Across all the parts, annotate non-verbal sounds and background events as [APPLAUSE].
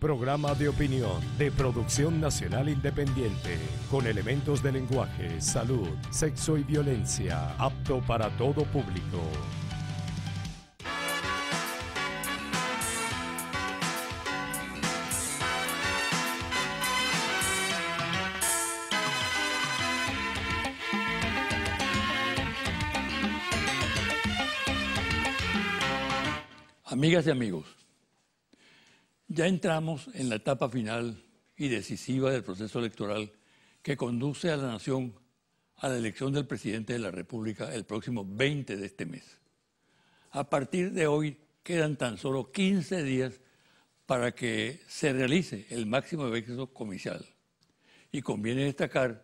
Programa de opinión de producción nacional independiente, con elementos de lenguaje, salud, sexo y violencia, apto para todo público. Amigas y amigos, ya entramos en la etapa final y decisiva del proceso electoral que conduce a la nación a la elección del presidente de la República el próximo 20 de este mes. A partir de hoy quedan tan solo 15 días para que se realice el máximo de comicial. Y conviene destacar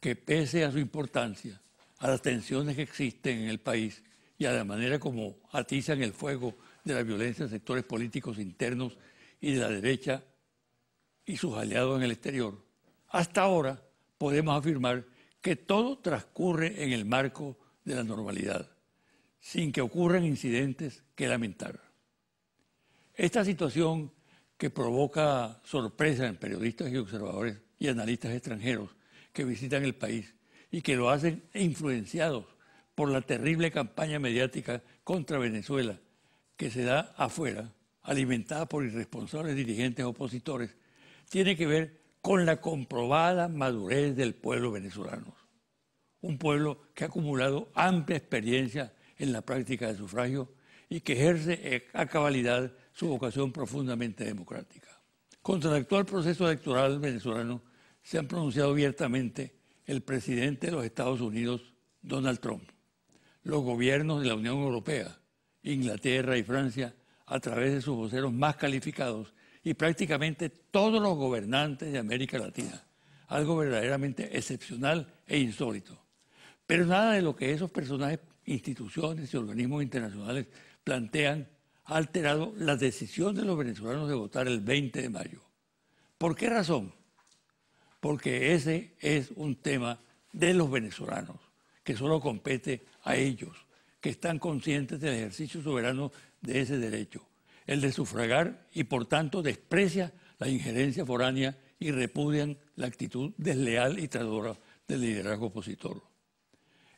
que pese a su importancia, a las tensiones que existen en el país y a la manera como atizan el fuego de la violencia en sectores políticos internos y de la derecha y sus aliados en el exterior. Hasta ahora podemos afirmar que todo transcurre en el marco de la normalidad, sin que ocurran incidentes que lamentar. Esta situación que provoca sorpresa en periodistas y observadores y analistas extranjeros que visitan el país y que lo hacen influenciados por la terrible campaña mediática contra Venezuela que se da afuera, alimentada por irresponsables dirigentes opositores, tiene que ver con la comprobada madurez del pueblo venezolano. Un pueblo que ha acumulado amplia experiencia en la práctica del sufragio y que ejerce eh, a cabalidad su vocación profundamente democrática. Contra el actual proceso electoral venezolano se han pronunciado abiertamente el presidente de los Estados Unidos, Donald Trump, los gobiernos de la Unión Europea, Inglaterra y Francia, a través de sus voceros más calificados y prácticamente todos los gobernantes de América Latina. Algo verdaderamente excepcional e insólito. Pero nada de lo que esos personajes, instituciones y organismos internacionales plantean ha alterado la decisión de los venezolanos de votar el 20 de mayo. ¿Por qué razón? Porque ese es un tema de los venezolanos, que solo compete a ellos, que están conscientes del ejercicio soberano de ese derecho, el de sufragar y por tanto desprecia la injerencia foránea y repudian la actitud desleal y traidora del liderazgo opositor.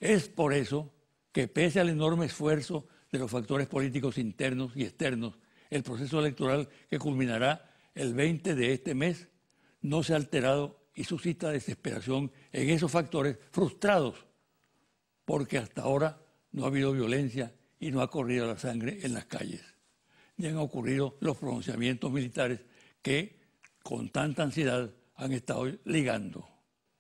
Es por eso que pese al enorme esfuerzo de los factores políticos internos y externos, el proceso electoral que culminará el 20 de este mes no se ha alterado y suscita desesperación en esos factores frustrados, porque hasta ahora no ha habido violencia y no ha corrido la sangre en las calles. Ni han ocurrido los pronunciamientos militares que con tanta ansiedad han estado ligando.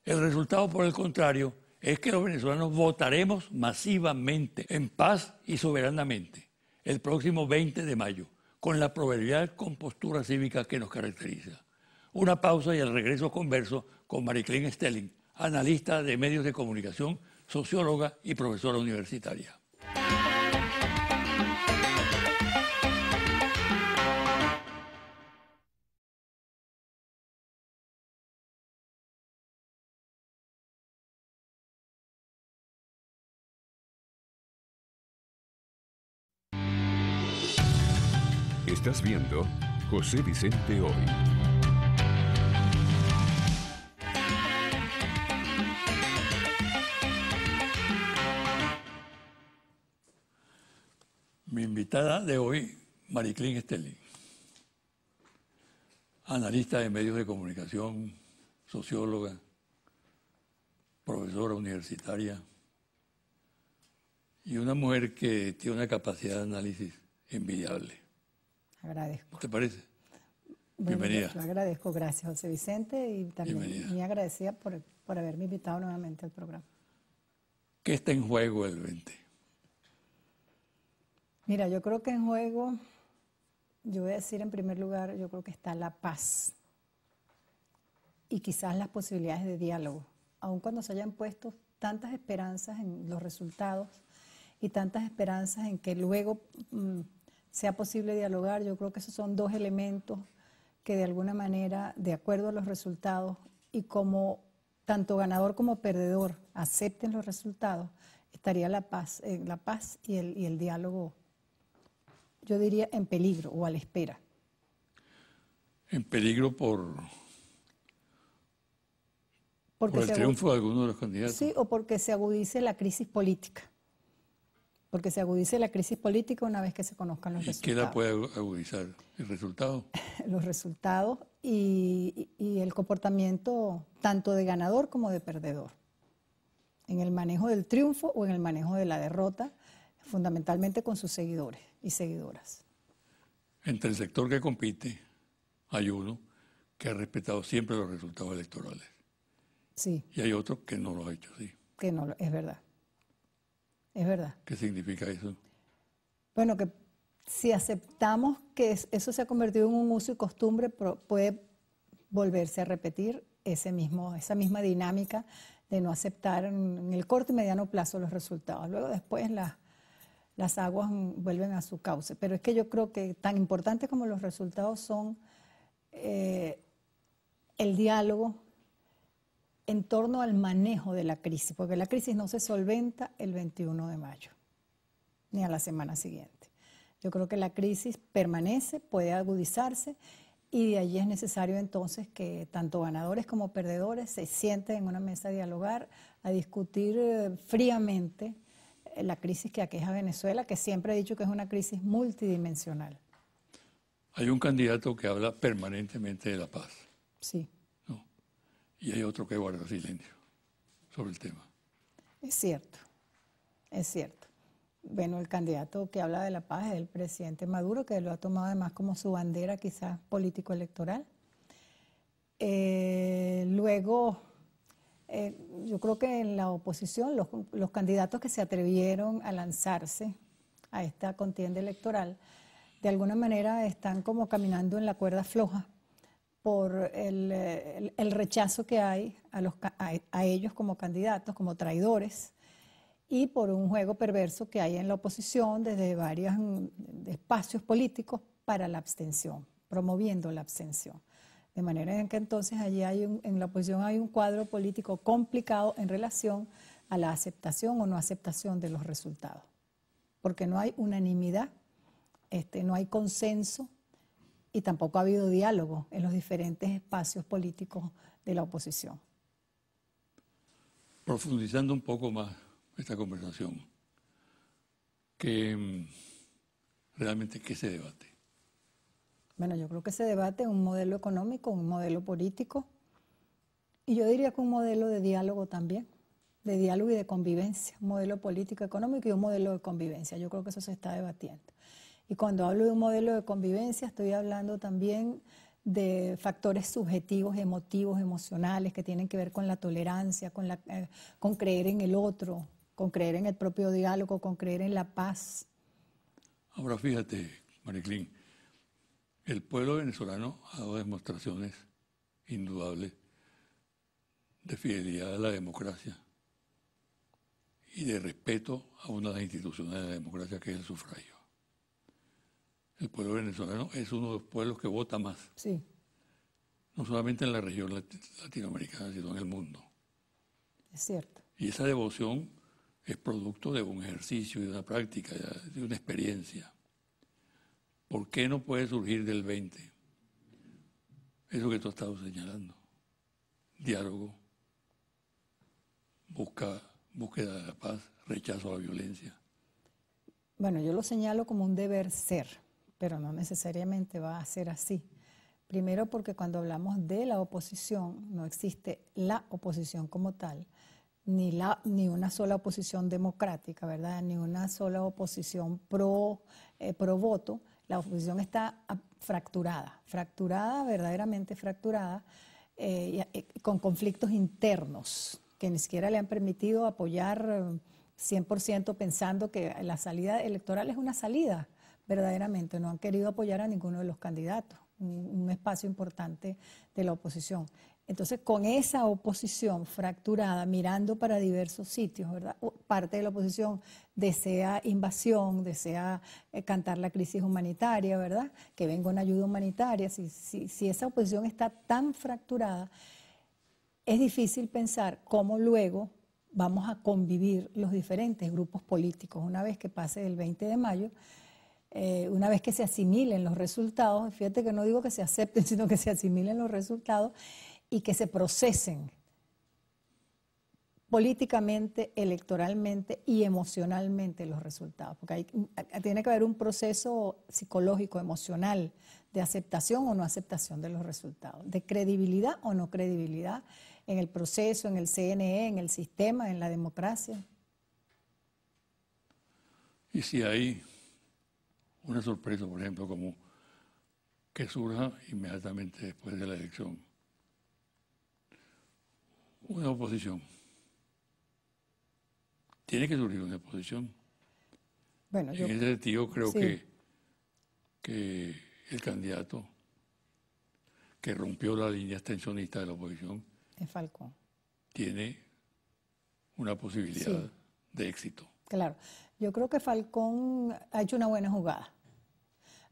El resultado, por el contrario, es que los venezolanos votaremos masivamente, en paz y soberanamente, el próximo 20 de mayo, con la proverbial compostura cívica que nos caracteriza. Una pausa y al regreso converso con Mariclín Stelling, analista de medios de comunicación, socióloga y profesora universitaria. viendo José Vicente Hoy. Mi invitada de hoy, Mariclín Stelling, analista de medios de comunicación, socióloga, profesora universitaria y una mujer que tiene una capacidad de análisis envidiable. Agradezco. te parece? Bienvenida. agradezco, gracias José Vicente y también muy me agradecía por, por haberme invitado nuevamente al programa. ¿Qué está en juego el 20? Mira, yo creo que en juego, yo voy a decir en primer lugar, yo creo que está la paz y quizás las posibilidades de diálogo, aun cuando se hayan puesto tantas esperanzas en los resultados y tantas esperanzas en que luego mm, sea posible dialogar. Yo creo que esos son dos elementos que de alguna manera, de acuerdo a los resultados y como tanto ganador como perdedor acepten los resultados, estaría la paz, eh, la paz y el, el diálogo, yo diría, en peligro o a la espera. En peligro por el triunfo de alguno de los candidatos. Sí, o porque se agudice la crisis política porque se agudice la crisis política una vez que se conozcan los resultados. ¿Qué la puede agudizar? ¿El resultado? [LAUGHS] los resultados y, el comportamiento tanto de ganador como de perdedor. En el manejo del triunfo o en el manejo de la derrota, fundamentalmente con sus seguidores y seguidoras. Entre el sector que compite, hay uno que ha respetado siempre los resultados electorales. Sí. Y hay otro que no lo ha hecho, sí. Que no, es verdad. Es verdad. ¿Qué significa eso? Bueno, que si aceptamos que eso se ha convertido en un uso y costumbre, puede volverse a repetir ese mismo, esa misma dinámica de no aceptar en el corto y mediano plazo los resultados. Luego después las, aguas vuelven a su cauce. Pero es que yo creo que tan importantes como los resultados son eh, el diálogo, en torno al manejo de la crisis, porque la crisis no se solventa el 21 de mayo, ni a la semana siguiente. Yo creo que la crisis permanece, puede agudizarse y de allí es necesario entonces que tanto ganadores como perdedores se sienten en una mesa a dialogar, a discutir eh, fríamente eh, la crisis que aqueja a Venezuela, que siempre he dicho que es una crisis multidimensional. Hay un candidato que habla permanentemente de la paz. Sí y hay otro que guarda silencio sobre el tema. Es cierto, es cierto. Bueno, el candidato que habla de la paz es el presidente Maduro, que lo ha tomado además como su bandera quizás político-electoral. Eh, luego, eh, yo creo que en la oposición, los candidatos que se atrevieron a lanzarse a esta contienda electoral, de alguna manera están como caminando en la cuerda floja, por eh, el, rechazo que hay a, los, a, ellos como candidatos, como traidores, y por un juego perverso que hay en la oposición desde varios espacios políticos para la abstención, promoviendo la abstención. De manera en que entonces allí hay en la oposición hay un cuadro político complicado en relación a la aceptación o no aceptación de los resultados, porque no hay unanimidad, este, no hay consenso y tampoco ha habido diálogo en los diferentes espacios políticos de la oposición. Profundizando un poco más esta conversación, que mm, realmente qué se debate. Bueno, yo creo que se debate un modelo económico, un modelo político y yo diría que un modelo de diálogo también, de diálogo y de convivencia, un modelo político económico y un modelo de convivencia. Yo creo que eso se está debatiendo. Y cuando hablo de un modelo de convivencia, estoy hablando también de factores subjetivos, emotivos, emocionales, que tienen que ver con la tolerancia, con, eh, creer en el otro, con creer en el propio diálogo, con creer en la paz. Ahora fíjate, Mariclín, el pueblo venezolano ha dado demostraciones indudables de fidelidad a la democracia y de respeto a una de las instituciones de la democracia que es el sufragio el pueblo venezolano es uno de los pueblos que vota más. Sí. No solamente en la región latinoamericana, sino en el mundo. Es cierto. Y esa devoción es producto de un ejercicio, de una práctica, de una experiencia. ¿Por qué no puede surgir del 20? Eso que tú has estado señalando. Diálogo, busca, búsqueda de la paz, rechazo a la violencia. Bueno, yo lo señalo como un deber ser pero no necesariamente va a ser así. Primero porque cuando hablamos de la oposición, no existe la oposición como tal, ni, la, ni una sola oposición democrática, ¿verdad? Ni una sola oposición pro, eh, voto. La oposición está fracturada, fracturada, verdaderamente fracturada, eh, eh, con conflictos internos que ni siquiera le han permitido apoyar 100% pensando que la salida electoral es una salida verdaderamente no han querido apoyar a ninguno de los candidatos, un, espacio importante de la oposición. Entonces, con esa oposición fracturada, mirando para diversos sitios, ¿verdad? Parte de la oposición desea invasión, desea eh, cantar la crisis humanitaria, ¿verdad? Que venga una ayuda humanitaria. si esa oposición está tan fracturada, es difícil pensar cómo luego vamos a convivir los diferentes grupos políticos. Una vez que pase el 20 de mayo, eh, una vez que se asimilen los resultados, fíjate que no digo que se acepten, [LAUGHS] sino que se asimilen los resultados y que se procesen políticamente, electoralmente y emocionalmente los resultados, porque tiene que haber un proceso psicológico, emocional, de aceptación o no aceptación de los resultados, de credibilidad o no credibilidad en el proceso, en el CNE, en el sistema, en la democracia. Y si hay una sorpresa, por ejemplo, como que surja inmediatamente después de la elección una oposición. Tiene que surgir una oposición. Bueno, en ese sentido creo que, el candidato que rompió la línea extensionista de la oposición es tiene una posibilidad de éxito. Claro, yo creo que Falcón ha hecho una buena jugada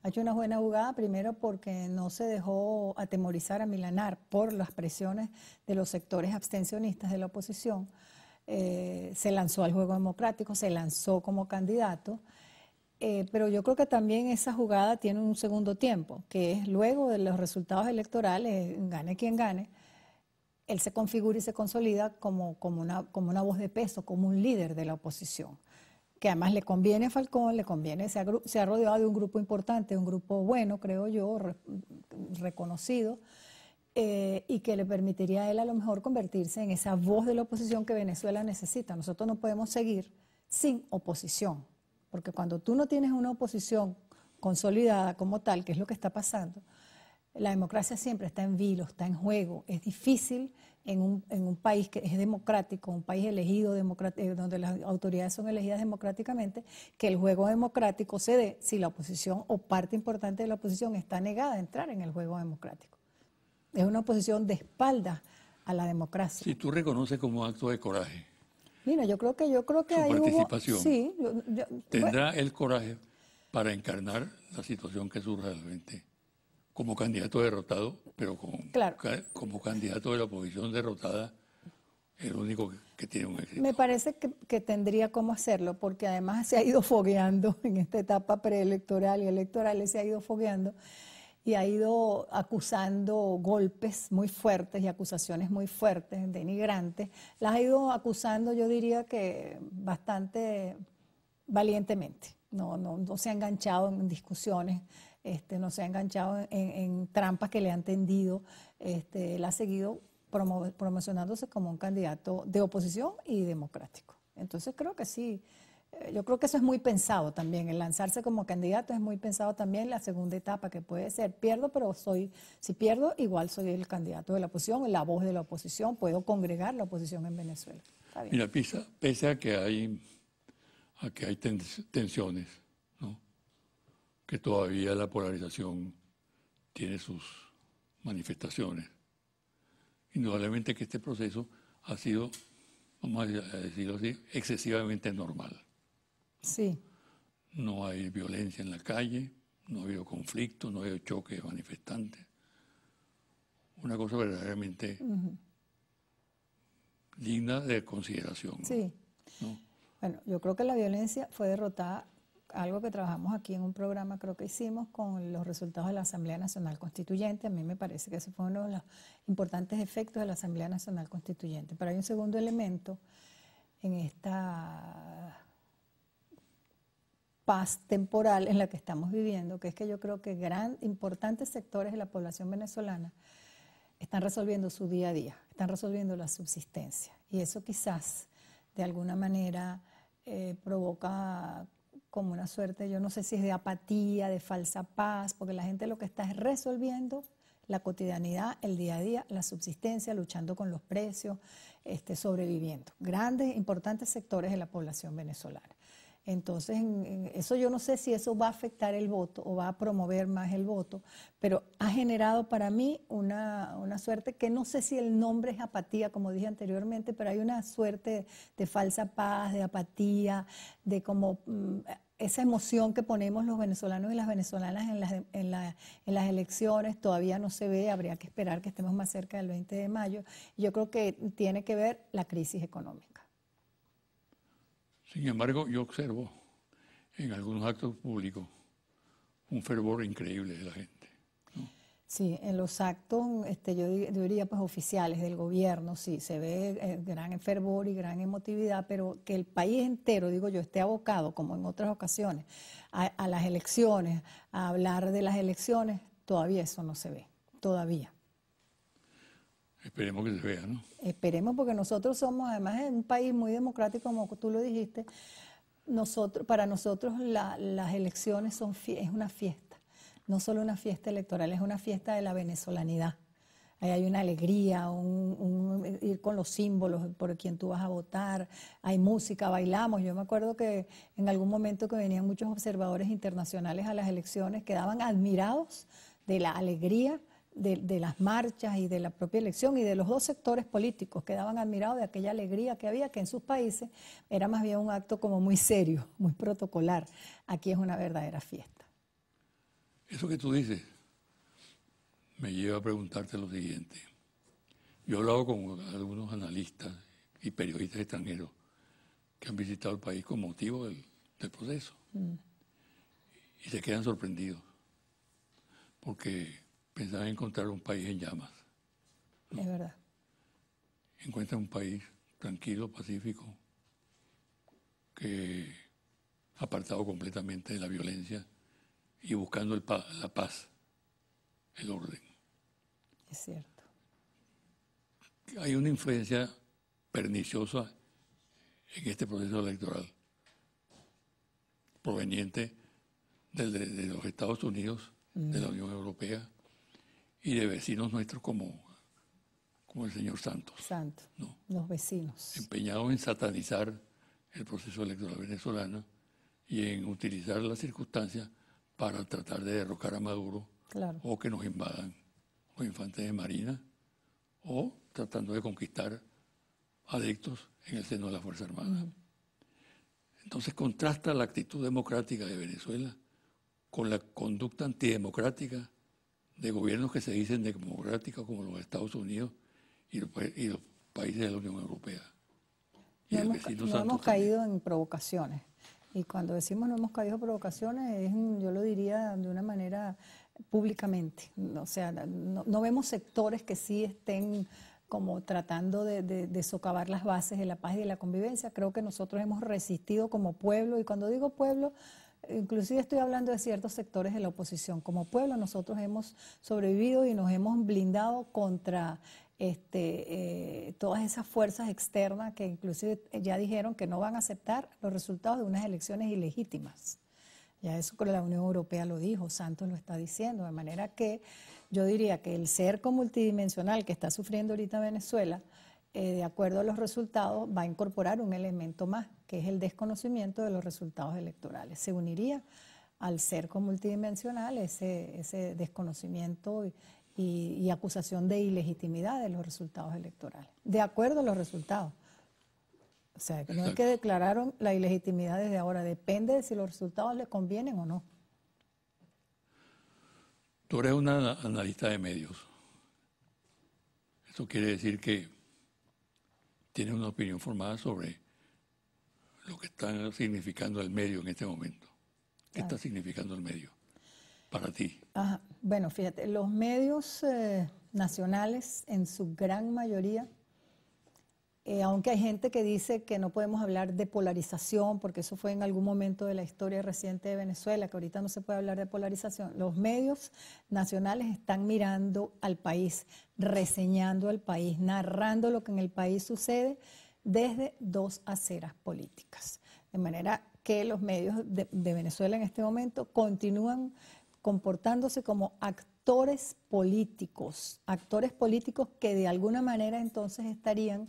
ha hecho una buena jugada, primero porque no se dejó atemorizar a Milanar por las presiones de los sectores abstencionistas de la oposición. Eh, se lanzó al juego democrático, se lanzó como candidato. Eh, pero yo creo que también esa jugada tiene un segundo tiempo, que es luego de los resultados electorales, gane quien gane, él se configura y se consolida como una voz de peso, como un líder de la oposición que además le conviene a Falcón, le conviene, se ha, rodeado de un grupo importante, un grupo bueno, creo yo, reconocido, eh, y que le permitiría a él a lo mejor convertirse en esa voz de la oposición que Venezuela necesita. Nosotros no podemos seguir sin oposición, porque cuando tú no tienes una oposición consolidada como tal, que es lo que está pasando, la democracia siempre está en vilo, está en juego, es difícil en un, en un país que es democrático, un país elegido eh, donde las autoridades son elegidas democráticamente, que el juego democrático se dé si la oposición o parte importante de la oposición está negada a entrar en el juego democrático. Es una oposición de espalda a la democracia. Si tú reconoces como acto de coraje. Mira, yo creo que yo creo que su participación tendrá el coraje para encarnar la situación que surge realmente como candidato derrotado, pero como, candidato de la oposición derrotada, el único que, tiene un éxito. Me parece que, tendría cómo hacerlo, porque además se ha ido fogueando [LAUGHS] en esta etapa preelectoral y electoral, se ha ido fogueando y ha ido acusando golpes muy fuertes y acusaciones muy fuertes, denigrantes. Las ha ido acusando, yo diría que bastante valientemente. No, no, no se ha enganchado en discusiones este, no se ha enganchado en, trampas que le han tendido. Este, él ha seguido promocionándose como un candidato de oposición y democrático. Entonces creo que sí, eh, yo creo que eso es muy pensado también, el lanzarse como candidato es muy pensado también la segunda etapa que puede ser, pierdo, pero soy, si pierdo, igual soy el candidato de la oposición, la voz de la oposición, puedo congregar la oposición en Venezuela. Mira, pese a que hay, a que hay tensiones, que todavía la polarización tiene sus manifestaciones. Indudablemente que este proceso ha sido, vamos a decirlo así, excesivamente normal. Sí. No hay violencia en la calle, no ha habido conflicto, no ha habido choque manifestantes. Una cosa verdaderamente digna de consideración. Sí. Bueno, yo creo que la violencia fue derrotada algo que trabajamos aquí en un programa, creo que hicimos con los resultados de la Asamblea Nacional Constituyente. A mí me parece que ese fue uno de los importantes efectos de la Asamblea Nacional Constituyente. Pero hay un segundo elemento en esta paz temporal en la que estamos viviendo, que es que yo creo que gran, importantes sectores de la población venezolana están resolviendo su día a día, están resolviendo la subsistencia. Y eso quizás, de alguna manera, eh, provoca como una suerte, yo no sé si es de apatía, de falsa paz, porque la gente lo que está es resolviendo la cotidianidad, el día a día, la subsistencia, luchando con los precios, este, sobreviviendo. Grandes, importantes sectores de la población venezolana. Entonces, eso yo no sé si eso va a afectar el voto o va a promover más el voto, pero ha generado para mí una, una suerte que no sé si el nombre es apatía, como dije anteriormente, pero hay una suerte de falsa paz, de apatía, de como mm, esa emoción que ponemos los venezolanos y las venezolanas en las, en, la, en las, elecciones todavía no se ve, habría que esperar que estemos más cerca del 20 de mayo. Yo creo que tiene que ver la crisis económica. Sin embargo, yo observo en algunos actos públicos un fervor increíble de la gente. Sí, en los actos, este, yo, diría, pues oficiales del gobierno, sí, se ve eh, gran fervor y gran emotividad, pero que el país entero, digo yo, esté abocado, como en otras ocasiones, a, las elecciones, a hablar de las elecciones, todavía eso no se ve, todavía. Esperemos que se vea, ¿no? Esperemos porque nosotros somos, además, un país muy democrático, como tú lo dijiste. Nosotros, para nosotros las elecciones son es una fiesta no solo una fiesta electoral, es una fiesta de la venezolanidad. Ahí hay una alegría, ir con los símbolos por quien tú vas a votar, hay música, bailamos. Yo me acuerdo que en algún momento que venían muchos observadores internacionales a las elecciones, quedaban admirados de la alegría de, las marchas y de la propia elección y de los dos sectores políticos quedaban admirados de aquella alegría que había, que en sus países era más bien un acto como muy serio, muy protocolar. Aquí es una verdadera fiesta. Eso que tú dices me lleva a preguntarte lo siguiente. Yo he hablado con algunos analistas y periodistas extranjeros que han visitado el país con motivo del, proceso mm. y se quedan sorprendidos porque pensaban encontrar un país en llamas. Es verdad. Encuentran un país tranquilo, pacífico, que apartado completamente de la violencia y buscando la paz, el orden. Es cierto. Hay una influencia perniciosa en este proceso electoral, proveniente de, los Estados Unidos, de la mm. Unión Europea y de vecinos nuestros como, como el señor Santos. Santos, los vecinos. Empeñados en satanizar el proceso electoral venezolano y en utilizar las circunstancias para tratar de derrocar a Maduro o que nos invadan los infantes de Marina o tratando de conquistar adictos en el seno de la Fuerza Armada. Entonces contrasta la actitud democrática de Venezuela con la conducta antidemocrática de gobiernos que se dicen democráticos como los Estados Unidos y los, países de la Unión Europea. Y hemos, no hemos caído en provocaciones. Y cuando decimos no hemos caído provocaciones, yo lo diría de una manera públicamente. O sea, no, vemos sectores que sí estén como tratando de, socavar las bases de la paz y de la convivencia. Creo que nosotros hemos resistido como pueblo, y cuando digo pueblo, inclusive estoy hablando de ciertos sectores de la oposición. Como pueblo nosotros hemos sobrevivido y nos hemos blindado contra este, eh, todas esas fuerzas externas que inclusive ya dijeron que no van a aceptar los resultados de unas elecciones ilegítimas. Ya eso con la Unión Europea lo dijo, Santos lo está diciendo, de manera que yo diría que el cerco multidimensional que está sufriendo ahorita Venezuela, eh, de acuerdo a los resultados, va a incorporar un elemento más, que es el desconocimiento de los resultados electorales. Se uniría al cerco multidimensional ese, ese desconocimiento y, acusación de ilegitimidad de los resultados electorales, de acuerdo a los resultados. O sea, no es que declararon la ilegitimidad desde ahora, depende de si los resultados le convienen o no. Tú eres una analista de medios. Eso quiere decir que tiene una opinión formada sobre lo que está significando el medio en este momento. ¿Qué está significando el medio? para ti? Bueno, fíjate, los medios eh, nacionales en su gran mayoría, eh, aunque hay gente que dice que no podemos hablar de polarización, porque eso fue en algún momento de la historia reciente de Venezuela, que ahorita no se puede hablar de polarización, los medios nacionales están mirando al país, reseñando al país, narrando lo que en el país sucede desde dos aceras políticas. De manera que los medios de Venezuela en este momento continúan comportándose como actores políticos, actores políticos que de alguna manera entonces estarían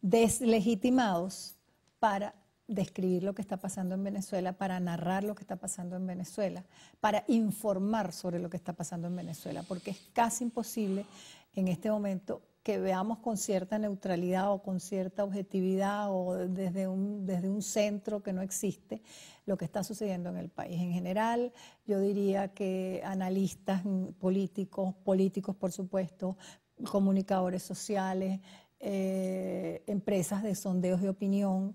deslegitimados para describir lo que está pasando en Venezuela, para narrar lo que está pasando en Venezuela, para informar sobre lo que está pasando en Venezuela, porque es casi imposible en este momento que veamos con cierta neutralidad o con cierta objetividad o desde un, desde un centro que no existe lo que está sucediendo en el país. En general, yo diría que analistas políticos, políticos por supuesto, comunicadores sociales, eh, empresas de sondeos de opinión,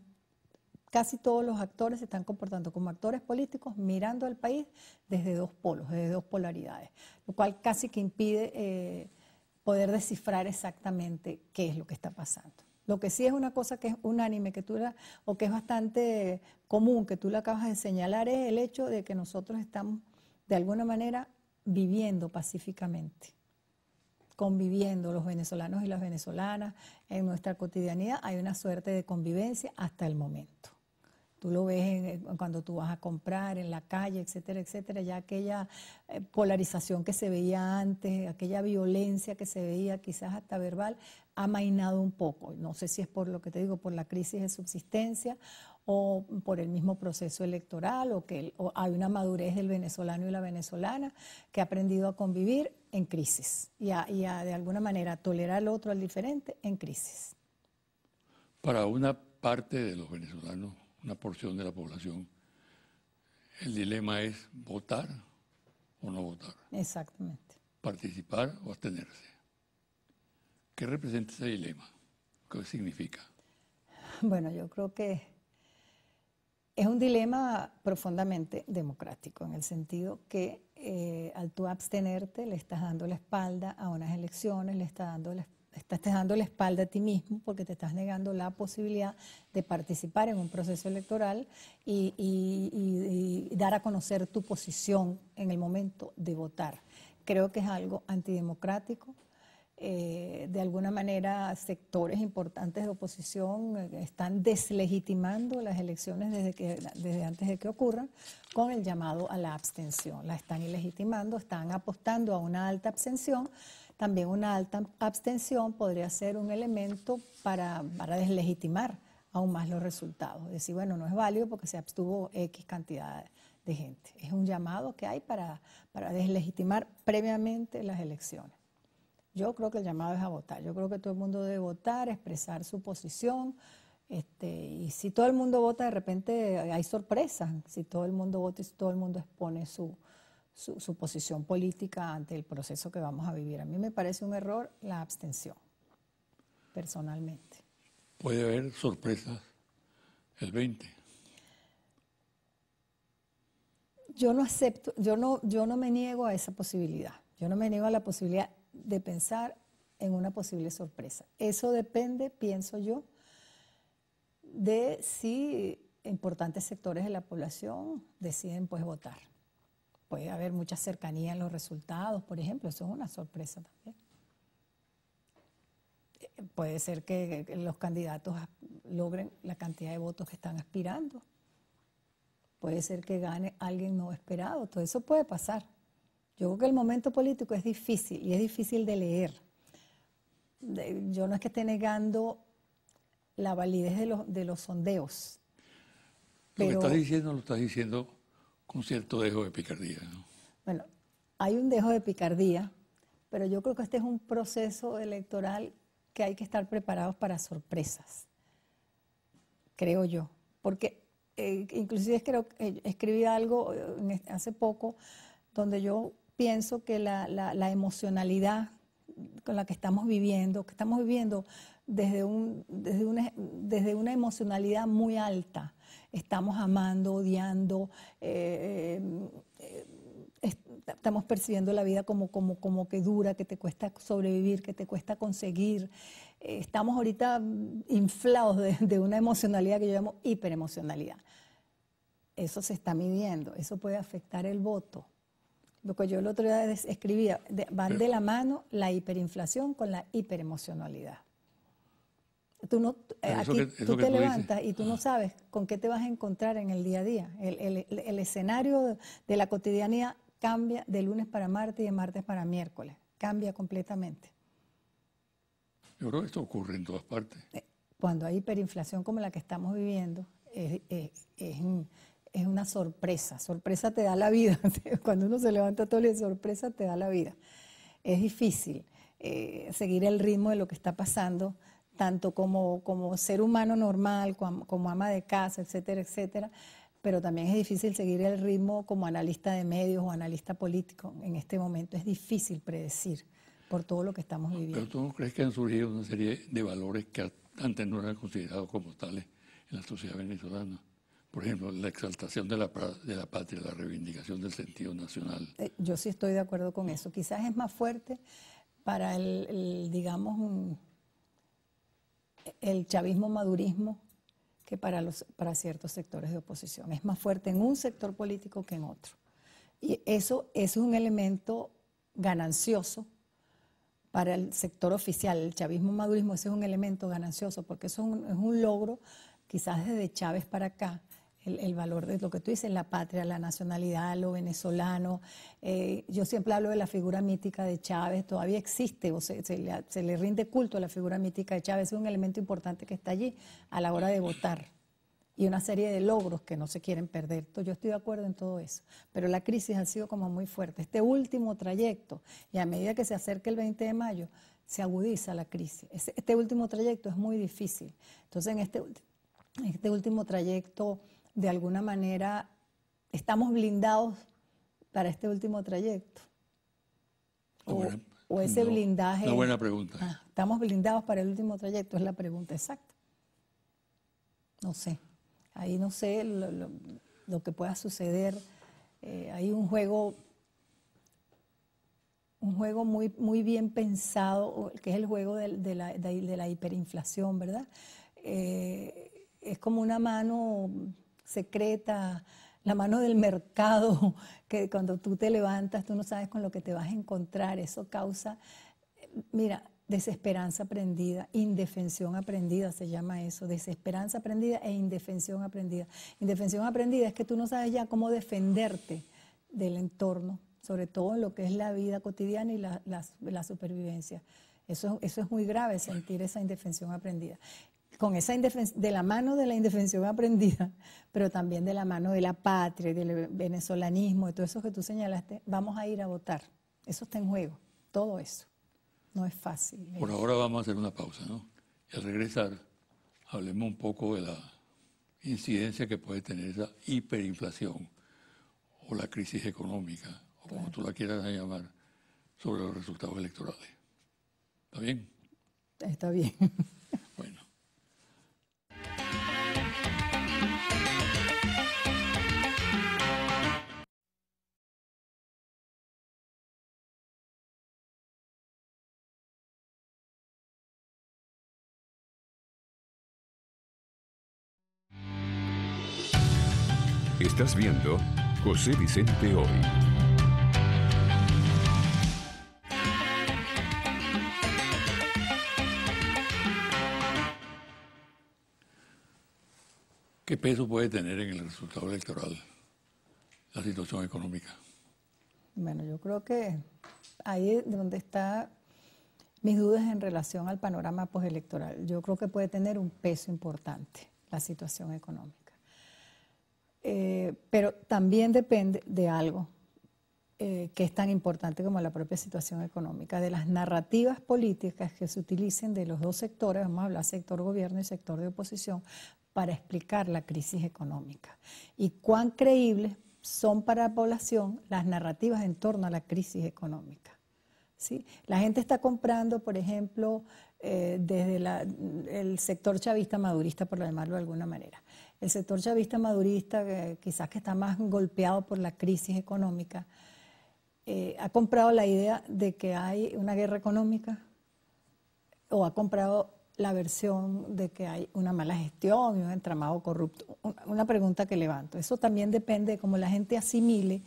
casi todos los actores se están comportando como actores políticos mirando al país desde dos polos, desde dos polaridades, lo cual casi que impide... Eh, poder descifrar exactamente qué es lo que está pasando. Lo que sí es una cosa que es unánime, que tú o que es bastante común, que tú la acabas de señalar, es el hecho de que nosotros estamos, de alguna manera, viviendo pacíficamente, conviviendo los venezolanos y las venezolanas en nuestra cotidianidad. Hay una suerte de convivencia hasta el momento. Tú lo ves eh, cuando tú vas a comprar en la calle, etcétera, etcétera. Ya aquella eh, polarización que se veía antes, aquella violencia que se veía quizás hasta verbal, ha mainado un poco. No sé si es por lo que te digo, por la crisis de subsistencia o por el mismo proceso electoral o que hay una madurez del venezolano y la venezolana que ha aprendido a convivir en crisis y a, de alguna manera tolerar al otro, al diferente, en crisis. Para una parte de los venezolanos una porción de la población. El dilema es votar o no votar. Exactamente. Participar o abstenerse. ¿Qué representa ese dilema? ¿Qué significa? Bueno, yo creo que es un dilema profundamente democrático, en el sentido que eh, al tú abstenerte le estás dando la espalda a unas elecciones, le estás dando la espalda estás dando la espalda a ti mismo porque te estás negando la posibilidad de participar en un proceso electoral y, dar a conocer tu posición en el momento de votar. Creo que es algo antidemocrático, eh, de alguna manera sectores importantes de oposición eh, están deslegitimando las elecciones desde, que, desde antes de que ocurran con el llamado a la abstención. La están ilegitimando, están apostando a una alta abstención también una alta abstención podría ser un elemento para, deslegitimar aún más los resultados. Decir, bueno, no es válido porque se abstuvo X cantidad de gente. Es un llamado que hay para, para deslegitimar previamente las elecciones. Yo creo que el llamado es a votar. Yo creo que todo el mundo debe votar, expresar su posición. Este, y si todo el mundo vota, de repente hay sorpresas. Si todo el mundo vota y si todo el mundo expone su, su, posición política ante el proceso que vamos a vivir. A mí me parece un error la abstención, personalmente. Puede haber sorpresas el 20. Yo no acepto, yo no, yo no me niego a esa posibilidad. Yo no me niego a la posibilidad de pensar en una posible sorpresa. Eso depende, pienso yo, de si importantes sectores de la población deciden pues votar puede haber mucha cercanía en los resultados, por ejemplo, eso es una sorpresa también. Eh, puede ser que los candidatos logren la cantidad de votos que están aspirando. Puede ser que gane alguien no esperado. Todo eso puede pasar. Yo creo que el momento político es difícil y es difícil de leer. Yo no es que esté negando la validez de los, sondeos. lo que estás diciendo lo estás diciendo con cierto dejo de picardía. Bueno, hay un dejo de picardía, pero yo creo que este es un proceso electoral que hay que estar preparados para sorpresas, creo yo, porque eh, inclusive creo, eh, escribí algo eh, este, hace poco donde yo pienso que la, emocionalidad con la que estamos viviendo, que estamos viviendo desde, un, desde, una, desde una emocionalidad muy alta, estamos amando, odiando, eh, eh, estamos percibiendo la vida como, como, como que dura, que te cuesta sobrevivir, que te cuesta conseguir. Eh, estamos ahorita inflados de, de una emocionalidad que yo llamo hiperemocionalidad. Eso se está midiendo, eso puede afectar el voto. Lo que yo el otro día escribía, van de la mano la hiperinflación con la hiperemocionalidad. Tú, no, eh, tú te levantas y tú no sabes con qué te vas a encontrar en el día a día. El, escenario de la cotidianidad cambia de lunes para martes y de martes para miércoles. Cambia completamente. Yo creo que esto ocurre en todas partes. Eh, cuando hay hiperinflación como la que estamos viviendo, es, una sorpresa. Sorpresa te da la vida. [LAUGHS] Cuando uno se levanta todo, día, sorpresa te da la vida. Es difícil eh, seguir el ritmo de lo que está pasando tanto como, como ser humano normal, como, ama de casa, etcétera, etcétera pero también es difícil seguir el ritmo como analista de medios o analista político. En este momento es difícil predecir por todo lo que estamos viviendo. Pero tú no crees que han surgido una serie de valores que antes no eran considerados como tales en la sociedad venezolana. Por ejemplo, la exaltación de la, de la patria, la reivindicación del sentido nacional. Eh, yo sí estoy de acuerdo con eso. Quizás es más fuerte para el, el digamos, un, el chavismo-madurismo que para, los, para ciertos sectores de oposición. Es más fuerte en un sector político que en otro. Y eso, es un elemento ganancioso para el sector oficial. El chavismo-madurismo es un elemento ganancioso porque eso es un logro quizás desde Chávez para acá el, valor de lo que tú dices, la patria, la nacionalidad, lo venezolano. Eh, yo siempre hablo de la figura mítica de Chávez, todavía existe, o se, se, le, rinde culto a la figura mítica de Chávez, es un elemento importante que está allí a la hora de votar y una serie de logros que no se quieren perder. Yo estoy de acuerdo en todo eso, pero la crisis ha sido como muy fuerte. Este último trayecto, y a medida que se acerca el 20 de mayo, se agudiza la crisis. Este último trayecto es muy difícil. Entonces, en este, este último trayecto de alguna manera estamos blindados para este último trayecto? O, ese blindaje. Una buena pregunta. Ah, estamos blindados para el último trayecto, es la pregunta exacta. No sé. Ahí no sé lo, que pueda suceder. Eh, hay un juego un juego muy, muy bien pensado, que es el juego de, la, hiperinflación, ¿verdad? Eh, es como una mano secreta, la mano del mercado, [LAUGHS] que cuando tú te levantas tú no sabes con lo que te vas a encontrar. Eso causa, mira, desesperanza aprendida, indefensión aprendida se llama eso, desesperanza aprendida e indefensión aprendida. Indefensión aprendida es que tú no sabes ya cómo defenderte del entorno, sobre todo en lo que es la vida cotidiana y la, supervivencia. Eso, eso es muy grave, sentir esa indefensión aprendida con esa de la mano de la indefensión aprendida, pero también de la mano de la patria, del venezolanismo, y todo eso que tú señalaste, vamos a ir a votar. Eso está en juego, todo eso. No es fácil. Por ahora vamos a hacer una pausa, ¿no? Y al regresar, hablemos un poco de la incidencia que puede tener esa hiperinflación o la crisis económica, o como tú la quieras llamar, sobre los resultados electorales. ¿Está bien? Está bien. [LAUGHS] Estás viendo José Vicente Hoy. ¿Qué peso puede tener en el resultado electoral la situación económica? Bueno, yo creo que ahí es donde están mis dudas en relación al panorama postelectoral. Yo creo que puede tener un peso importante la situación económica. Eh, pero también depende de algo eh, que es tan importante como la propia situación económica, de las narrativas políticas que se utilicen de los dos sectores, vamos a hablar sector gobierno y sector de oposición, para explicar la crisis económica y cuán creíbles son para la población las narrativas en torno a la crisis económica. ¿sí? La gente está comprando, por ejemplo, eh, desde el sector chavista madurista, por lo demás de alguna manera el sector chavista madurista, quizás que está más golpeado por la crisis económica, eh, ha comprado la idea de que hay una guerra económica o ha comprado la versión de que hay una mala gestión y un entramado corrupto. Una pregunta que levanto. Eso también depende de cómo la gente asimile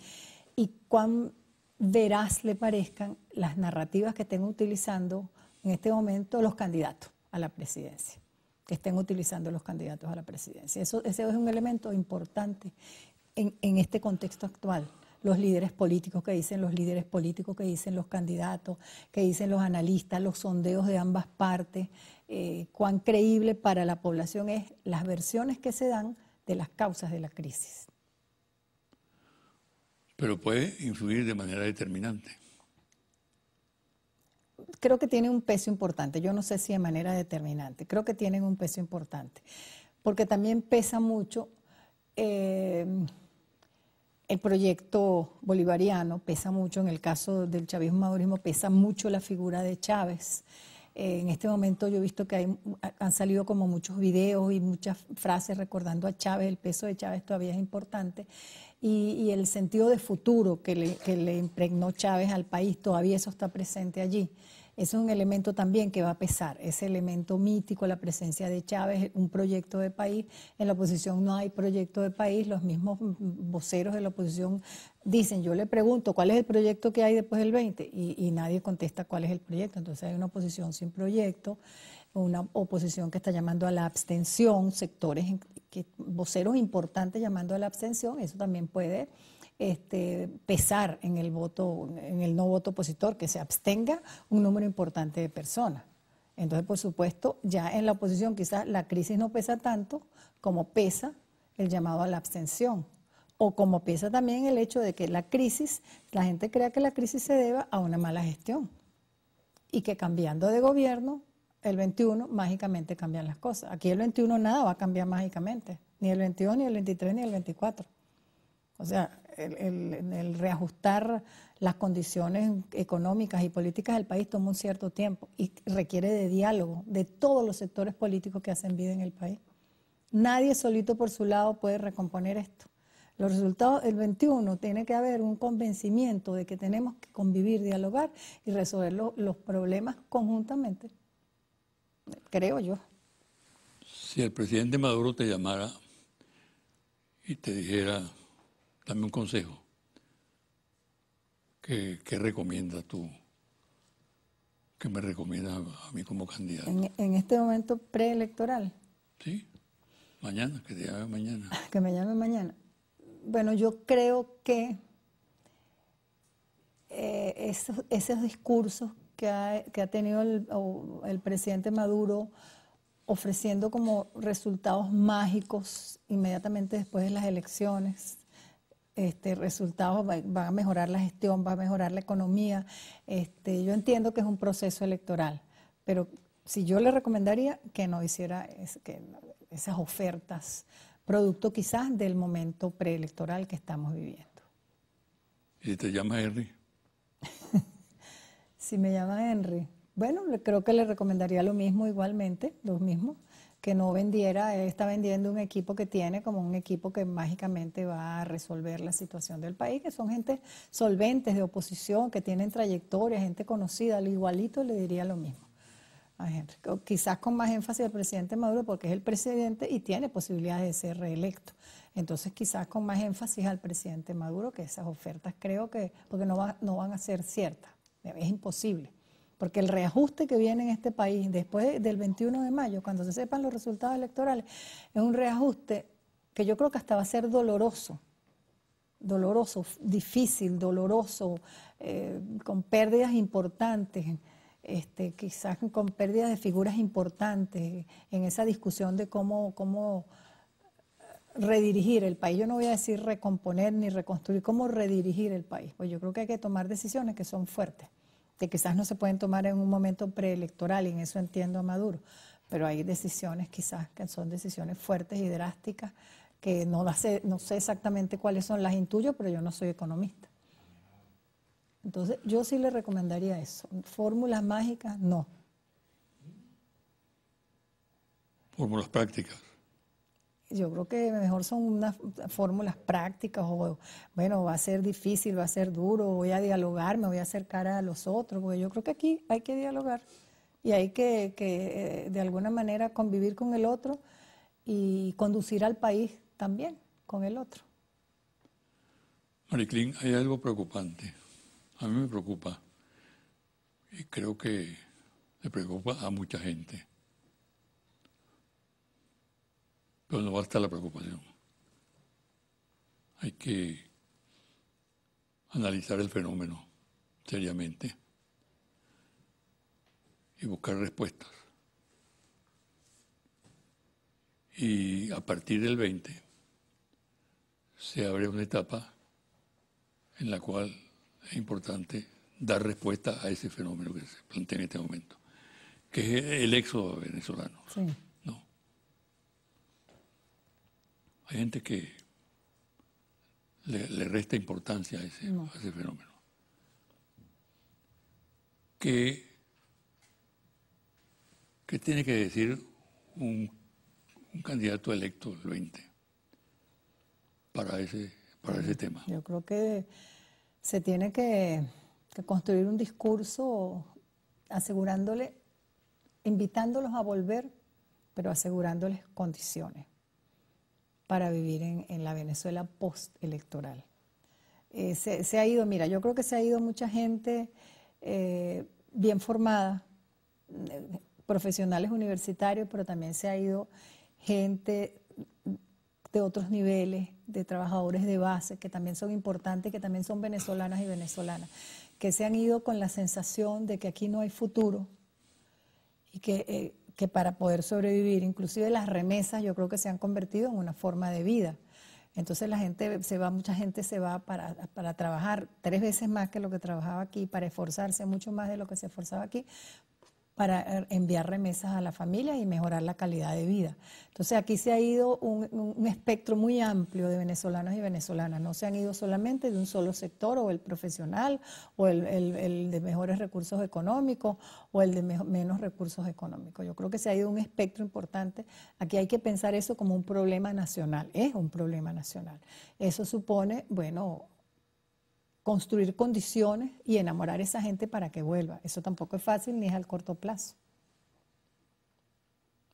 y cuán veraz le parezcan las narrativas que estén utilizando en este momento los candidatos a la presidencia que estén utilizando los candidatos a la presidencia. Eso, ese es un elemento importante en, este contexto actual los líderes políticos que dicen los líderes políticos, que dicen los candidatos, que dicen los analistas, los sondeos de ambas partes, eh, cuán creíble para la población es las versiones que se dan de las causas de la crisis. Pero puede influir de manera determinante creo que tiene un peso importante. Yo no sé si de manera determinante. Creo que tienen un peso importante. Porque también pesa mucho em, el proyecto bolivariano, pesa mucho en el caso del chavismo madurismo, pesa mucho la figura de Chávez. en este momento yo he visto que han salido como muchos videos y muchas frases recordando a Chávez, el peso de Chávez todavía es importante y, el sentido de futuro que le, que le impregnó Chávez al país, todavía eso está presente allí es un elemento también que va a pesar, ese elemento mítico, la presencia de Chávez, un proyecto de país. En la oposición no hay proyecto de país, los mismos mm, mm, voceros de la oposición dicen, yo le pregunto, ¿cuál es el proyecto que hay después del 20? Y, nadie contesta cuál es el proyecto. Entonces hay una oposición sin proyecto, una oposición que está llamando a la abstención, sectores, que, voceros importantes llamando a la abstención, eso también puede este, pesar en el voto, en el no voto opositor, que se abstenga un número importante de personas. Entonces, por supuesto, ya en la oposición quizás la crisis no pesa tanto como pesa el llamado a la abstención o como pesa también el hecho de que la crisis, la gente crea que la crisis se deba a una mala gestión y que cambiando de gobierno, el 21 mágicamente cambian las cosas. Aquí el 21 nada va a cambiar mágicamente, ni el 22, ni el 23, ni el 24. O sea, el, reajustar las condiciones económicas y políticas del país toma un cierto tiempo y requiere de diálogo de todos los sectores políticos que hacen vida en el país. Nadie solito por su lado puede recomponer esto. Los resultados el 21 tiene que haber un convencimiento de que tenemos que convivir, dialogar y resolver los problemas conjuntamente. Creo yo. Si el presidente Maduro te llamara y te dijera, dame un consejo. ¿Qué, qué recomiendas tú? ¿Qué me recomiendas a mí como candidato? En, este momento preelectoral. Sí, mañana, que te llame mañana. [LAUGHS] Que me llame mañana. Bueno, yo creo que eh, esos, discursos que ha, tenido el presidente Maduro ofreciendo como resultados mágicos inmediatamente después de las elecciones, este, resultados, va, a mejorar la gestión, va a mejorar la economía. Este, yo entiendo que es un proceso electoral, pero si yo le recomendaría que no hiciera que, esas ofertas, producto quizás del momento preelectoral que estamos viviendo. ¿Y te llama Henry? [LAUGHS] si me llama Henry. Bueno, creo que le recomendaría lo mismo igualmente, lo mismo que no vendiera, está vendiendo un equipo que tiene como un equipo que mágicamente va a resolver la situación del país, que son gente solventes de oposición, que tienen trayectoria, gente conocida, al igualito le diría lo mismo. A Quizás con más énfasis al presidente Maduro porque es el presidente y tiene posibilidades de ser reelecto. Entonces quizás con más énfasis al presidente Maduro que esas ofertas creo que, porque no, va, no van a ser ciertas, es imposible porque el reajuste que viene en este país después del 21 de mayo, cuando se sepan los resultados electorales, es un reajuste que yo creo que hasta va a ser doloroso, doloroso, difícil, doloroso, eh, con pérdidas importantes. Este, quizás con pérdidas de figuras importantes en esa discusión de cómo, cómo redirigir el país. Yo no voy a decir recomponer ni reconstruir, cómo redirigir el país. Pues yo creo que hay que tomar decisiones que son fuertes que quizás no se pueden tomar en un momento preelectoral, y en eso entiendo a Maduro, pero hay decisiones quizás que son decisiones fuertes y drásticas que no, las no sé exactamente cuáles son, las intuyo, pero yo no soy economista. Entonces, yo sí le recomendaría eso. Fórmulas mágicas, no. Fórmulas prácticas yo creo que mejor son unas fórmulas prácticas o, bueno, va a ser difícil, va a ser duro, voy a dialogar, me voy a acercar a los otros, porque yo creo que aquí hay que dialogar y hay que, eh, de alguna manera convivir con el otro y conducir al país también con el otro. Mariclín, hay algo preocupante. A mí me preocupa y creo que le preocupa a mucha gente. pero no basta la preocupación. Hay que analizar el fenómeno seriamente y buscar respuestas. Y a partir del 20 se abre una etapa en la cual es importante dar respuesta a ese fenómeno que se plantea en este momento, que es el éxodo venezolano. Sí. Hay gente que le, resta importancia a ese, fenómeno. ¿Qué tiene que decir un, candidato electo el 20 para ese, para ese tema? Yo creo que se tiene que, que construir un discurso asegurándole, invitándolos a volver, pero asegurándoles condiciones para vivir en, la Venezuela postelectoral. Eh, se, ha ido, mira, yo creo que se ha ido mucha gente eh, bien formada, eh, profesionales universitarios, pero también se ha ido gente de otros niveles, de trabajadores de base, que también son importantes, que también son venezolanas y venezolanas, que se han ido con la sensación de que aquí no hay futuro y que que para poder sobrevivir, inclusive las remesas, yo creo que se han convertido en una forma de vida. Entonces la gente se va, mucha gente se va para, trabajar tres veces más que lo que trabajaba aquí, para esforzarse mucho más de lo que se esforzaba aquí, para eh, enviar remesas a la familia y mejorar la calidad de vida. Entonces aquí se ha ido un, espectro muy amplio de venezolanos y venezolanas, no se han ido solamente de un solo sector o el profesional o el, de mejores recursos económicos o el de menos recursos económicos. Yo creo que se ha ido un espectro importante. Aquí hay que pensar eso como un problema nacional, es un problema nacional. Eso supone, bueno, construir condiciones y enamorar a esa gente para que vuelva. Eso tampoco es fácil ni es al corto plazo.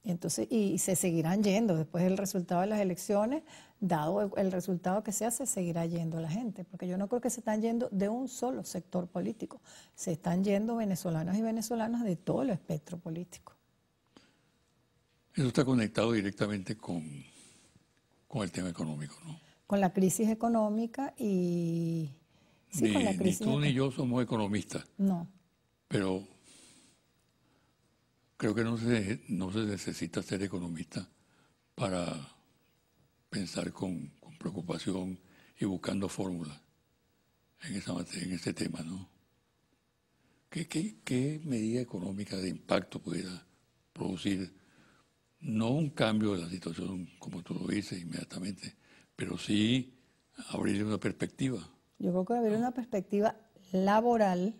Entonces, y, se seguirán yendo después del resultado de las elecciones, dado el, resultado que sea, se seguirá yendo la gente, porque yo no creo que se están yendo de un solo sector político, se están yendo venezolanos y venezolanas de todo el espectro político. Eso está conectado directamente con, con el tema económico, ¿no? Con la crisis económica y, ni, tú ni yo somos economistas. No. Pero creo que no se, no se necesita ser economista para pensar con, preocupación y buscando fórmulas en, esa, en ese tema, ¿no? ¿Qué, qué medida económica de impacto pudiera producir no un cambio de la situación, como tú lo dices inmediatamente, pero sí abrir una perspectiva? Yo creo que a haber una perspectiva laboral,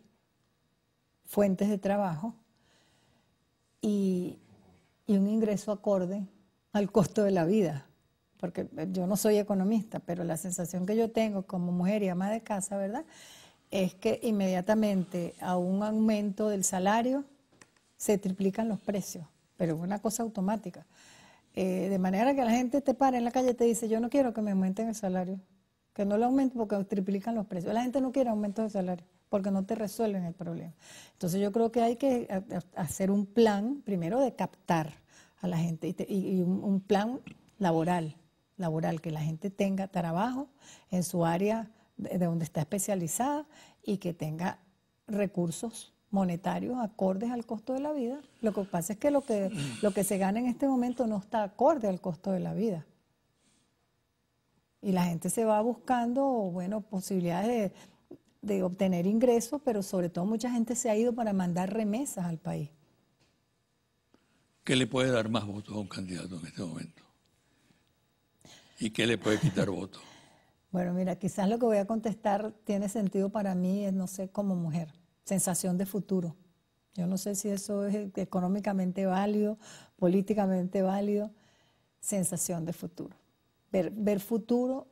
fuentes de trabajo y, un ingreso acorde al costo de la vida. Porque eh, yo no soy economista, pero la sensación que yo tengo como mujer y ama de casa, ¿verdad? Es que inmediatamente a un aumento del salario se triplican los precios, pero es una cosa automática. Eh, de manera que la gente te para en la calle y te dice, yo no quiero que me aumenten el salario, que no lo aumenten porque triplican los precios. La gente no quiere aumento de salario porque no te resuelven el problema. Entonces yo creo que hay que hacer un plan, primero de captar a la gente y, un, plan laboral, laboral, que la gente tenga trabajo en su área de, donde está especializada y que tenga recursos monetarios acordes al costo de la vida. Lo que pasa es que lo que, lo que se gana en este momento no está acorde al costo de la vida. Y la gente se va buscando, bueno, posibilidades de, obtener ingresos, pero sobre todo mucha gente se ha ido para mandar remesas al país. ¿Qué le puede dar más votos a un candidato en este momento? ¿Y qué le puede quitar voto? [LAUGHS] Bueno, mira, quizás lo que voy a contestar tiene sentido para mí, es, no sé, como mujer, sensación de futuro. Yo no sé si eso es económicamente válido, políticamente válido, sensación de futuro ver, futuro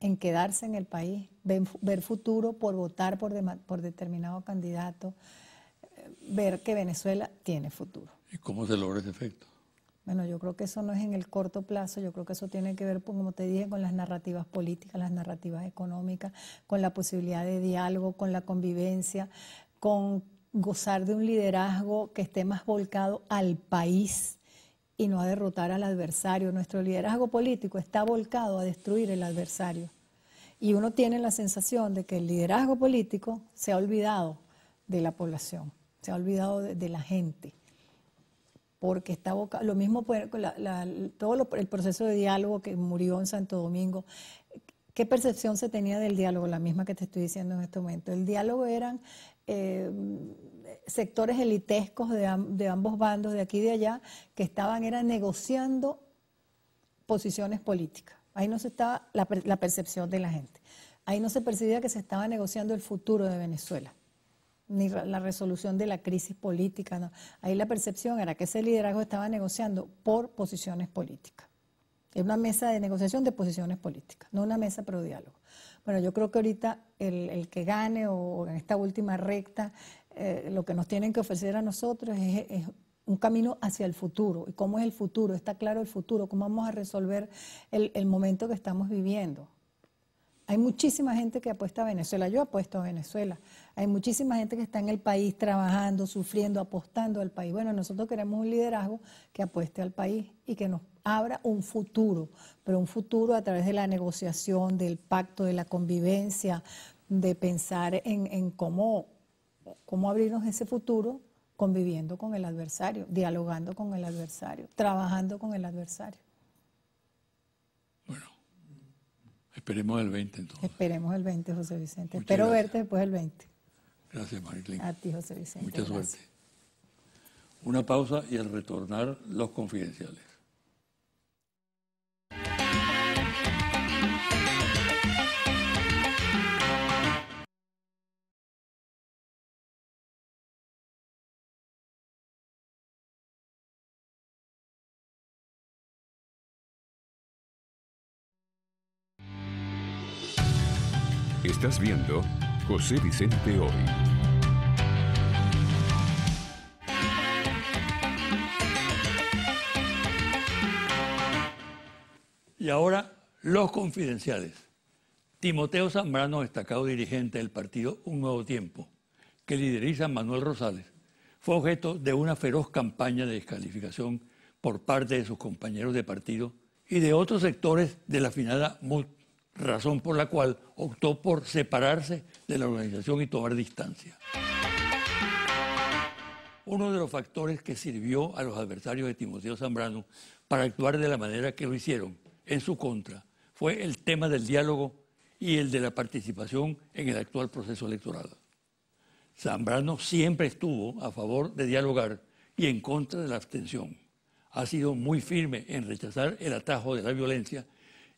en quedarse en el país, ver, futuro por votar por, por determinado candidato, eh, ver que Venezuela tiene futuro. ¿Y cómo se logra ese efecto? Bueno, yo creo que eso no es en el corto plazo, yo creo que eso tiene que ver, pues, como te dije, con las narrativas políticas, las narrativas económicas, con la posibilidad de diálogo, con la convivencia, con gozar de un liderazgo que esté más volcado al país y no a derrotar al adversario. Nuestro liderazgo político está volcado a destruir el adversario. Y uno tiene la sensación de que el liderazgo político se ha olvidado de la población, se ha olvidado de, la gente. Porque está volcado. Lo mismo puede, todo el proceso de diálogo que murió en Santo Domingo. ¿Qué percepción se tenía del diálogo? La misma que te estoy diciendo en este momento. El diálogo eran Em, sectores elitescos de, ambos bandos, de aquí y de allá, que estaban era negociando posiciones políticas. Ahí no se estaba la, percepción de la gente. Ahí no se percibía que se estaba negociando el futuro de Venezuela ni la resolución de la crisis política. Ahí la percepción era que ese liderazgo estaba negociando por posiciones políticas. Es una mesa de negociación de posiciones políticas, no una mesa pero diálogo. Bueno, yo creo que ahorita el, el que gane o, en esta última recta, eh, lo que nos tienen que ofrecer a nosotros es, un camino hacia el futuro. ¿Y cómo es el futuro? ¿Está claro el futuro? ¿Cómo vamos a resolver el momento que estamos viviendo? Hay muchísima gente que apuesta a Venezuela, yo apuesto a Venezuela. Hay muchísima gente que está en el país trabajando, sufriendo, apostando al país. Bueno, nosotros queremos un liderazgo que apueste al país y que nos abra un futuro, pero un futuro a través de la negociación, del pacto, de la convivencia, de pensar en, cómo, cómo abrirnos ese futuro conviviendo con el adversario, dialogando con el adversario, trabajando con el adversario. Esperemos el 20 entonces. Esperemos el 20, José Vicente. Espero verte después del 20. Gracias, Marilyn. A ti, José Vicente. Mucha suerte. Una pausa y al retornar, los confidenciales. Estás viendo José Vicente Hoy. Y ahora los confidenciales. Timoteo Zambrano, destacado dirigente del partido Un Nuevo Tiempo, que lideriza Manuel Rosales, fue objeto de una feroz campaña de descalificación por parte de sus compañeros de partido y de otros sectores de la finada razón por la cual optó por separarse de la organización y tomar distancia. Uno de los factores que sirvió a los adversarios de Timoteo Zambrano para actuar de la manera que lo hicieron en su contra fue el tema del diálogo y el de la participación en el actual proceso electoral. Zambrano siempre estuvo a favor de dialogar y en contra de la abstención. Ha sido muy firme en rechazar el atajo de la violencia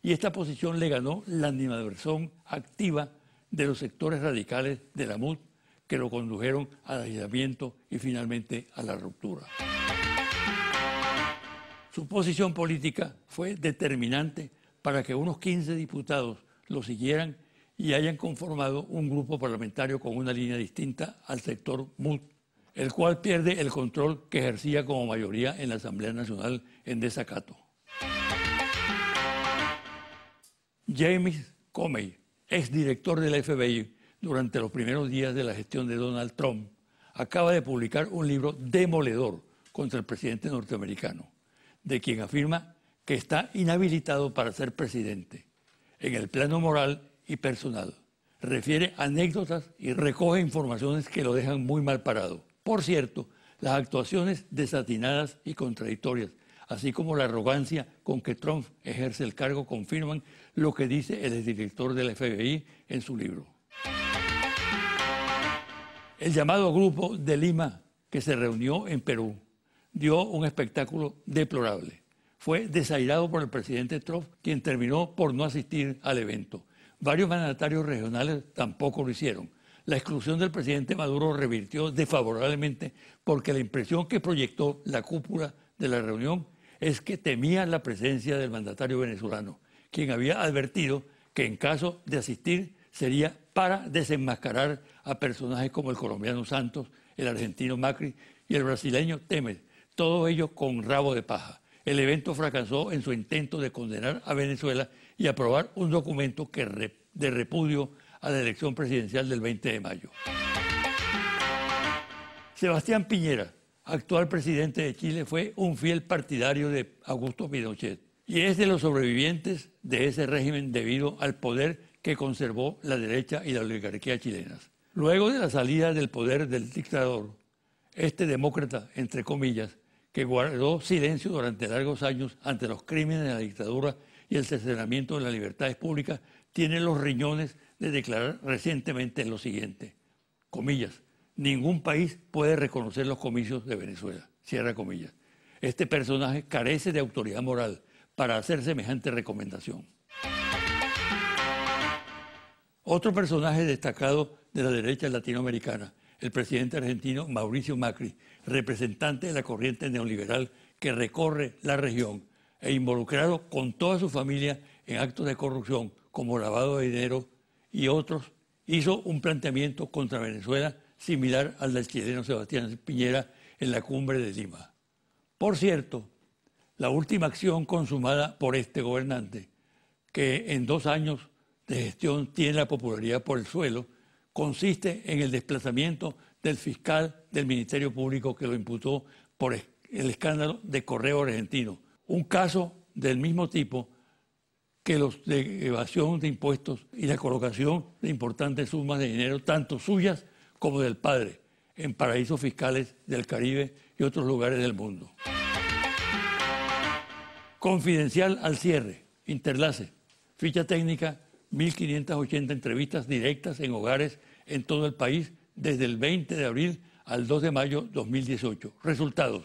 y esta posición le ganó la animadversión activa de los sectores radicales de la MUD que lo condujeron al aislamiento y finalmente a la ruptura. Su posición política fue determinante para que unos 15 diputados lo siguieran y hayan conformado un grupo parlamentario con una línea distinta al sector MUD, el cual pierde el control que ejercía como mayoría en la Asamblea Nacional en desacato. James Comey, exdirector la FBI durante los primeros días de la gestión de Donald Trump, acaba de publicar un libro demoledor contra el presidente norteamericano, de quien afirma que está inhabilitado para ser presidente, en el plano moral y personal. Refiere anécdotas y recoge informaciones que lo dejan muy mal parado. Por cierto, las actuaciones desatinadas y contradictorias, así como la arrogancia con que Trump ejerce el cargo, confirman lo que dice el director del FBI en su libro. El llamado grupo de Lima, que se reunió en Perú, dio un espectáculo deplorable. Fue desairado por el presidente Trump, quien terminó por no asistir al evento. Varios mandatarios regionales tampoco lo hicieron. La exclusión del presidente Maduro revirtió desfavorablemente porque la impresión que proyectó la cúpula de la reunión es que temía la presencia del mandatario venezolano quien había advertido que en caso de asistir sería para desenmascarar a personajes como el colombiano Santos, el argentino Macri y el brasileño Temer, todos ellos con rabo de paja. El evento fracasó en su intento de condenar a Venezuela y aprobar un documento que de repudio a la elección presidencial del 20 de mayo. Sebastián Piñera, actual presidente de Chile, fue un fiel partidario de Augusto Pinochet y es de los sobrevivientes de ese régimen debido al poder que conservó la derecha y la oligarquía chilenas. Luego de la salida del poder del dictador, este demócrata, entre comillas, que guardó silencio durante largos años ante los crímenes de la dictadura y el cercenamiento de las libertades públicas, tiene los riñones de declarar recientemente lo siguiente, comillas, ningún país puede reconocer los comicios de Venezuela, cierra comillas. Este personaje carece de autoridad moral para hacer semejante recomendación. Otro personaje destacado de la derecha latinoamericana, el presidente argentino Mauricio Macri, representante de la corriente neoliberal que recorre la región e involucrado con toda su familia en actos de corrupción como lavado de dinero y otros, hizo un planteamiento contra Venezuela similar al del chileno Sebastián Piñera en la cumbre de Lima. Por cierto, la última acción consumada por este gobernante, que en dos años de gestión tiene la popularidad por el suelo, consiste en el desplazamiento del fiscal del Ministerio Público que lo imputó por el escándalo de correo argentino. Un caso del mismo tipo que los de evasión de impuestos y la colocación de importantes sumas de dinero, tanto suyas como del padre, en paraísos fiscales del Caribe y otros lugares del mundo. Confidencial al cierre, Interlace, ficha técnica, 1.580 entrevistas directas en hogares en todo el país desde el 20 de abril al 2 de mayo 2018. Resultados.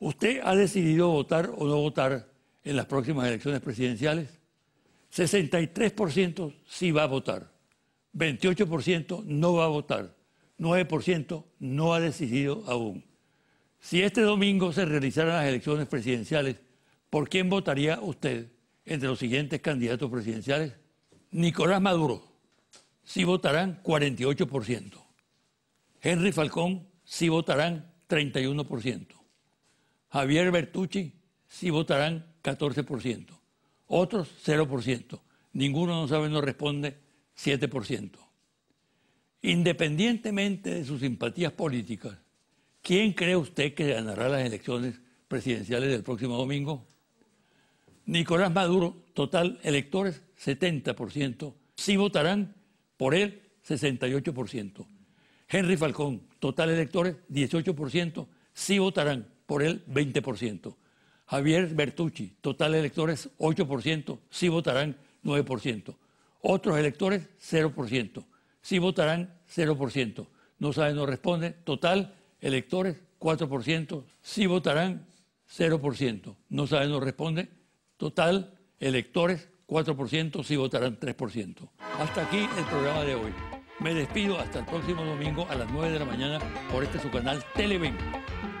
¿Usted ha decidido votar o no votar en las próximas elecciones presidenciales? 63% sí va a votar, 28% no va a votar, 9% no ha decidido aún. Si este domingo se realizaran las elecciones presidenciales, ¿por quién votaría usted entre los siguientes candidatos presidenciales? Nicolás Maduro, sí votarán 48%. Henry Falcón, sí votarán 31%. Javier Bertucci, sí votarán 14%. Otros, 0%. Ninguno no sabe, no responde, 7%. Independientemente de sus simpatías políticas, ¿Quién cree usted que ganará las elecciones presidenciales del próximo domingo? Nicolás Maduro, total electores 70%, sí votarán por él 68%. Henry Falcón, total electores 18%, sí votarán por él 20%. Javier Bertucci, total electores 8%, sí votarán 9%. Otros electores 0%, sí votarán 0%. No sabe, no responde, total electores, 4%, sí votarán, 0%. No saben, no responde. Total, electores, 4%, sí votarán 3%. Hasta aquí el programa de hoy. Me despido hasta el próximo domingo a las 9 de la mañana por este su canal Televen.